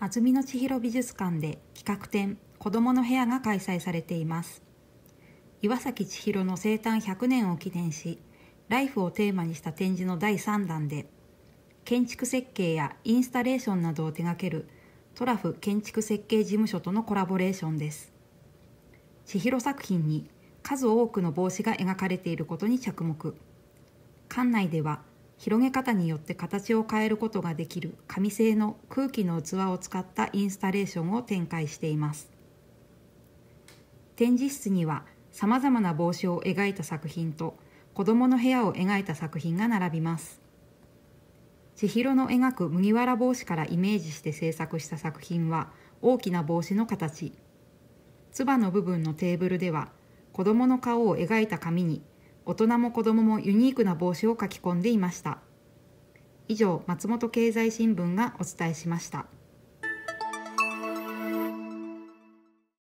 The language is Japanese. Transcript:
安曇の千尋美術館で企画展子供の部屋が開催されています岩崎千尋の生誕100年を記念しライフをテーマにした展示の第3弾で建築設計やインスタレーションなどを手掛けるトラフ建築設計事務所とのコラボレーションです千尋作品に数多くの帽子が描かれていることに着目館内では広げ方によって形を変えることができる紙製の空気の器を使ったインスタレーションを展開しています展示室には様々な帽子を描いた作品と子供の部屋を描いた作品が並びます千尋の描く麦わら帽子からイメージして制作した作品は大きな帽子の形つばの部分のテーブルでは子供の顔を描いた紙に大人も子どももユニークな帽子を書き込んでいました以上松本経済新聞がお伝えしました